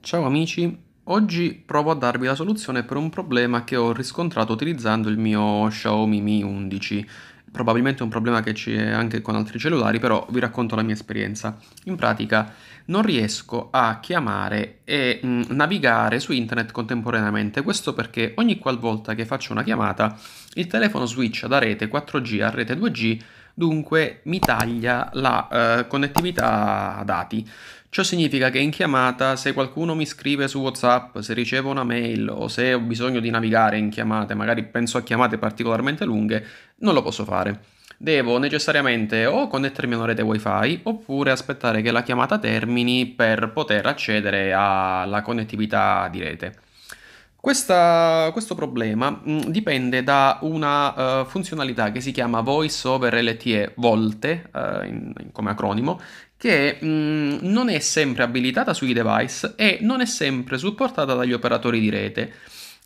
Ciao amici, oggi provo a darvi la soluzione per un problema che ho riscontrato utilizzando il mio Xiaomi Mi 11. Probabilmente un problema che c'è anche con altri cellulari, però vi racconto la mia esperienza. In pratica non riesco a chiamare e mh, mm, navigare su internet contemporaneamente, questo perché ogni qualvolta che faccio una chiamata il telefono switcha da rete 4G a rete 2G dunque mi taglia la eh, connettività dati. Ciò significa che in chiamata se qualcuno mi scrive su Whatsapp, se ricevo una mail o se ho bisogno di navigare in chiamate, magari penso a chiamate particolarmente lunghe, non lo posso fare. Devo necessariamente o connettermi a una rete wifi oppure aspettare che la chiamata termini per poter accedere alla connettività di rete. Questa, questo problema mh, mm, dipende da una uh, funzionalità che si chiama Voice over LTE, VOLTE uh, in, in, come acronimo, che mh, mm, non è sempre abilitata sui device e non è sempre supportata dagli operatori di rete.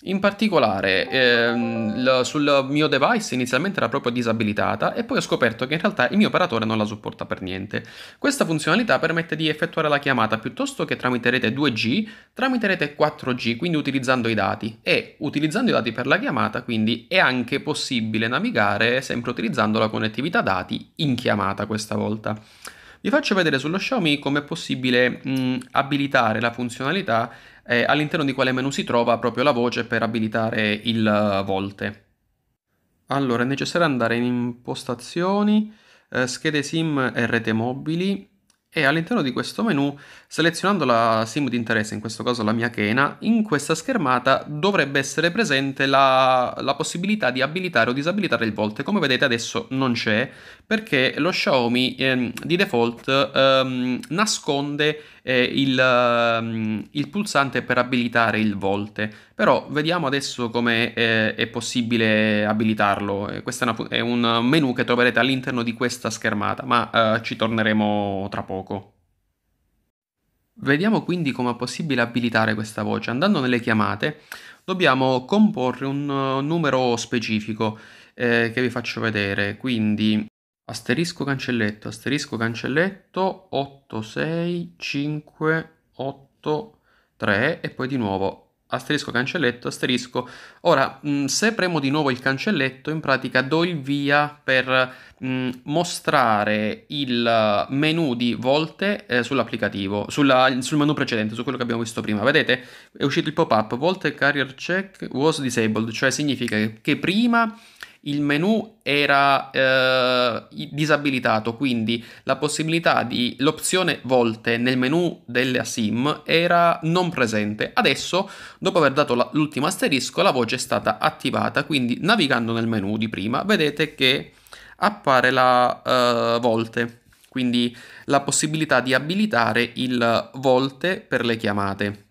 In particolare, ehm, sul mio device inizialmente era proprio disabilitata e poi ho scoperto che in realtà il mio operatore non la supporta per niente. Questa funzionalità permette di effettuare la chiamata piuttosto che tramite rete 2G, tramite rete 4G, quindi utilizzando i dati. E utilizzando i dati per la chiamata, quindi è anche possibile navigare sempre utilizzando la connettività dati in chiamata questa volta. Vi faccio vedere sullo Xiaomi come è possibile mh, abilitare la funzionalità eh, all'interno di quale menu si trova proprio la voce per abilitare il eh, volte. Allora è necessario andare in impostazioni, eh, schede SIM e rete mobili e all'interno di questo menu, selezionando la SIM di interesse, in questo caso la mia Kena, in questa schermata dovrebbe essere presente la, la possibilità di abilitare o disabilitare il volte. Come vedete adesso non c'è perché lo Xiaomi eh, di default eh, nasconde eh, il, ehm, il, pulsante per abilitare il volte, però vediamo adesso come è, eh, è possibile abilitarlo. Eh, Questo è, è, un menu che troverete all'interno di questa schermata, ma eh, ci torneremo tra poco. Vediamo quindi come è possibile abilitare questa voce. Andando nelle chiamate dobbiamo comporre un eh, numero specifico eh, che vi faccio vedere. Quindi asterisco cancelletto asterisco cancelletto 86583 e poi di nuovo asterisco cancelletto asterisco ora mh, mm, se premo di nuovo il cancelletto in pratica do il via per mh, mm, mostrare il menu di volte eh, sull'applicativo sulla, sul menu precedente su quello che abbiamo visto prima vedete è uscito il pop up volte carrier check was disabled cioè significa che prima il menu era eh, disabilitato, quindi la possibilità di l'opzione volte nel menu della sim era non presente. Adesso, dopo aver dato la, l'ultimo asterisco, la voce è stata attivata, quindi navigando nel menu di prima vedete che appare la eh, volte, quindi la possibilità di abilitare il volte per le chiamate.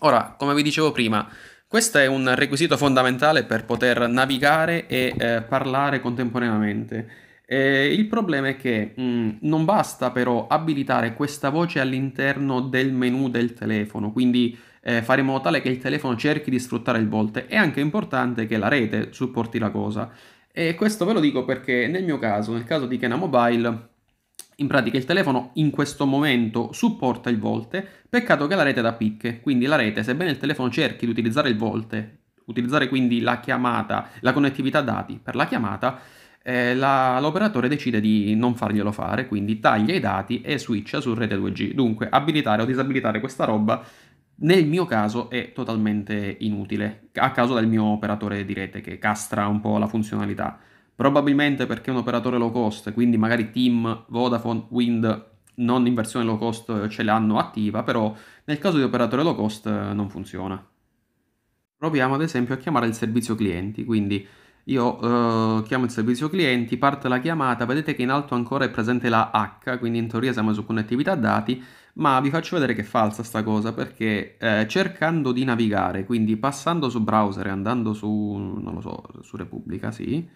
Ora, come vi dicevo prima, questo è un requisito fondamentale per poter navigare e eh, parlare contemporaneamente. E il problema è che mh, mm, non basta però abilitare questa voce all'interno del menu del telefono, quindi eh, fare in modo tale che il telefono cerchi di sfruttare il volte. È anche importante che la rete supporti la cosa. E questo ve lo dico perché nel mio caso, nel caso di Kena Mobile, in pratica il telefono in questo momento supporta il volte, peccato che la rete è da picche, quindi la rete, sebbene il telefono cerchi di utilizzare il volte, utilizzare quindi la chiamata, la connettività dati per la chiamata, eh, la, l'operatore decide di non farglielo fare, quindi taglia i dati e switcha su rete 2G. Dunque, abilitare o disabilitare questa roba nel mio caso è totalmente inutile, a causa del mio operatore di rete che castra un po' la funzionalità probabilmente perché è un operatore low cost, quindi magari Team, Vodafone, Wind non in versione low cost eh, ce l'hanno attiva, però nel caso di operatore low cost eh, non funziona. Proviamo ad esempio a chiamare il servizio clienti, quindi io eh, chiamo il servizio clienti, parte la chiamata, vedete che in alto ancora è presente la H, quindi in teoria siamo su connettività dati, ma vi faccio vedere che è falsa sta cosa perché eh, cercando di navigare, quindi passando su browser e andando su, non lo so, su Repubblica, sì,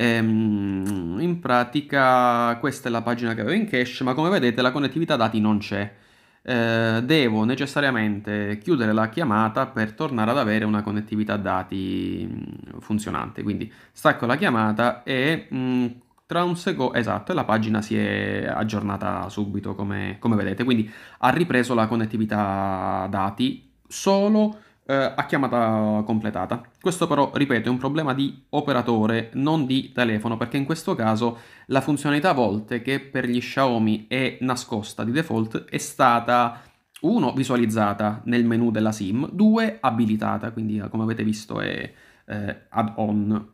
Ehm, in pratica questa è la pagina che avevo in cache, ma come vedete la connettività dati non c'è. Eh, devo necessariamente chiudere la chiamata per tornare ad avere una connettività dati mm, funzionante. Quindi stacco la chiamata e mh, mm, tra un secondo, esatto, la pagina si è aggiornata subito come, come vedete, quindi ha ripreso la connettività dati solo eh, a chiamata completata. Questo però, ripeto, è un problema di operatore, non di telefono, perché in questo caso la funzionalità volte che per gli Xiaomi è nascosta di default è stata 1 visualizzata nel menu della SIM, 2 abilitata, quindi eh, come avete visto è eh, add-on.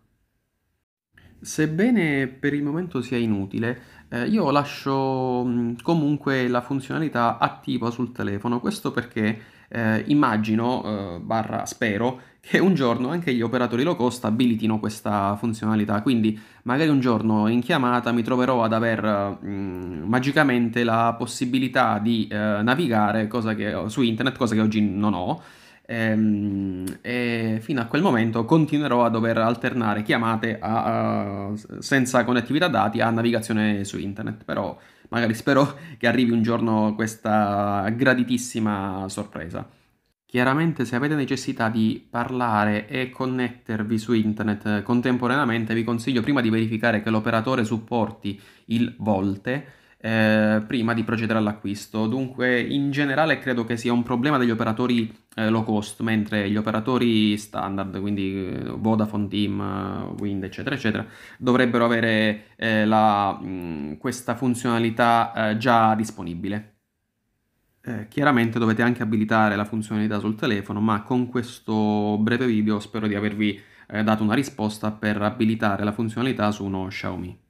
Sebbene per il momento sia inutile, eh, io lascio comunque la funzionalità attiva sul telefono, questo perché eh, immagino, eh, barra spero, che un giorno anche gli operatori low cost abilitino questa funzionalità, quindi magari un giorno in chiamata mi troverò ad aver mh, mm, magicamente la possibilità di eh, navigare che, su internet, cosa che oggi non ho, ehm, e fino a quel momento continuerò a dover alternare chiamate a, a, senza connettività dati a navigazione su internet, però Magari spero che arrivi un giorno questa graditissima sorpresa. Chiaramente se avete necessità di parlare e connettervi su internet contemporaneamente vi consiglio prima di verificare che l'operatore supporti il Volte eh, prima di procedere all'acquisto. Dunque, in generale credo che sia un problema degli operatori eh, low cost, mentre gli operatori standard, quindi eh, Vodafone, Team, eh, Wind, eccetera, eccetera, dovrebbero avere la, mh, questa funzionalità già disponibile. chiaramente dovete anche abilitare la funzionalità sul telefono, ma con questo breve video spero di avervi dato una risposta per abilitare la funzionalità su uno Xiaomi.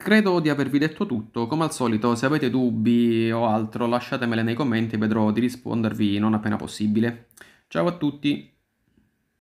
Credo di avervi detto tutto, come al solito se avete dubbi o altro lasciatemele nei commenti e vedrò di rispondervi non appena possibile. Ciao a tutti!